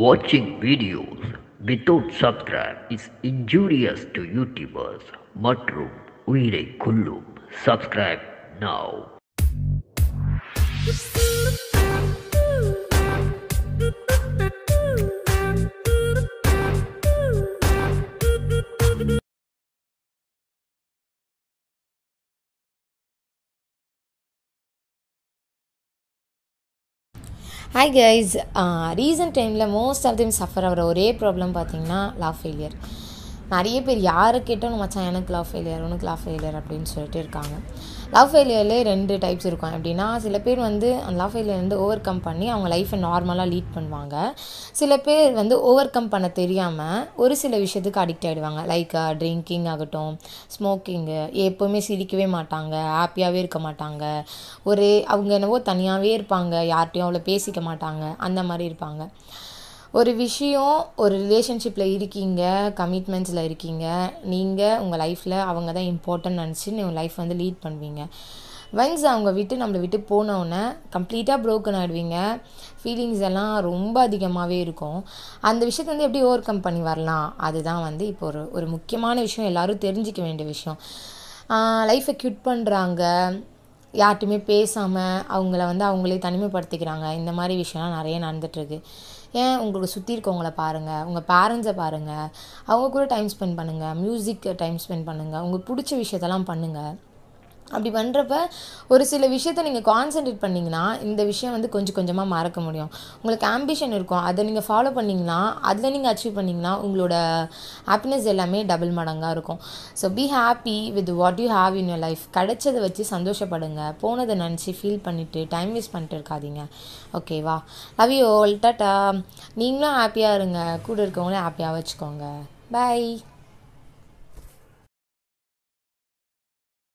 Watching videos without subscribe is injurious to YouTubers மற்றும் Uire, Kulum. subscribe now. Hi guys recent டைமில் most of them suffer ஆகிற ஒரே problem பார்த்தீங்கன்னா love failure நிறைய பேர் யாரை கேட்டாலும் மச்சான் எனக்கு லவ் ஃபெயிலியர் உனக்கு லவ் ஃபெயிலியர் அப்படின்னு சொல்லிட்டு இருக்காங்க லவ் ஃபெயிலியர்லேயே ரெண்டு டைப்ஸ் இருக்கும் எப்படின்னா சில பேர் வந்து அந்த லவ் ஃபெயிலியர் வந்து ஓவர் கம் பண்ணி அவங்க லைஃப்பை நார்மலாக லீட் பண்ணுவாங்க சில பேர் வந்து ஓவர் கம் பண்ண தெரியாமல் ஒரு சில விஷயத்துக்கு அடிக்ட் ஆகிடுவாங்க லைக் ட்ரிங்கிங் ஆகட்டும் ஸ்மோக்கிங்கு எப்போவுமே சிரிக்கவே மாட்டாங்க ஹாப்பியாகவே இருக்க மாட்டாங்க ஒரு அவங்க என்னவோ தனியாகவே இருப்பாங்க யார்கிட்டையும் அவ்வளோ பேசிக்க மாட்டாங்க அந்த மாதிரி இருப்பாங்க ஒரு விஷயம் ஒரு ரிலேஷன்ஷிப்பில் இருக்கீங்க கமிட்மெண்ட்ஸில் இருக்கீங்க நீங்கள் உங்கள் லைஃப்பில் அவங்க தான் இம்பார்ட்டன்ட் நினச்சி நீங்கள் லைஃப் வந்து லீட் பண்ணுவீங்க வென்ஸ் அவங்க விட்டு நம்மளை விட்டு போனவுடனே கம்ப்ளீட்டாக ப்ரோக்கன் ஆகிடுவீங்க ஃபீலிங்ஸ் எல்லாம் ரொம்ப அதிகமாகவே இருக்கும் அந்த விஷயத்தை வந்து எப்படி ஓவர் கம் பண்ணி வரலாம் அதுதான் வந்து இப்போ ஒரு ஒரு முக்கியமான விஷயம் எல்லோரும் தெரிஞ்சிக்க வேண்டிய விஷயம் லைஃப்பை க்யூட் பண்ணுறாங்க யார்ட்டுமே பேசாமல் அவங்கள வந்து அவங்களே தனிமைப்படுத்திக்கிறாங்க இந்த மாதிரி விஷயம்லாம் நிறைய நடந்துட்டுருக்கு ஏன் உங்களுக்கு சுற்றி இருக்கவங்கள பாருங்கள் உங்கள் பேரண்ட்ஸை பாருங்கள் அவங்க கூட டைம் ஸ்பெண்ட் பண்ணுங்கள் மியூசிக்கை டைம் ஸ்பெண்ட் பண்ணுங்கள் உங்களுக்கு பிடிச்ச விஷயத்தெல்லாம் பண்ணுங்கள் அப்படி பண்ணுறப்ப ஒரு சில விஷயத்தை நீங்கள் கான்சென்ட்ரேட் பண்ணிங்கன்னா இந்த விஷயம் வந்து கொஞ்சம் கொஞ்சமாக மறக்க முடியும் உங்களுக்கு ஆம்பிஷன் இருக்கும் அதை நீங்கள் ஃபாலோ பண்ணிங்கன்னா அதில் நீங்கள் அச்சீவ் பண்ணிங்கன்னா உங்களோட ஹாப்பினஸ் எல்லாமே டபுள் மடங்காக இருக்கும் so be happy with what you have in your life கிடைச்சதை வச்சு சந்தோஷப்படுங்க போனதை நினச்சி ஃபீல் பண்ணிவிட்டு டைம் வேஸ்ட் பண்ணிட்டு இருக்காதீங்க ஓகேவா லவ் யூ ஓல் டாட்டா நீங்களும் ஹாப்பியாக இருங்க கூட இருக்கவங்களே ஹாப்பியாக வச்சுக்கோங்க பாய்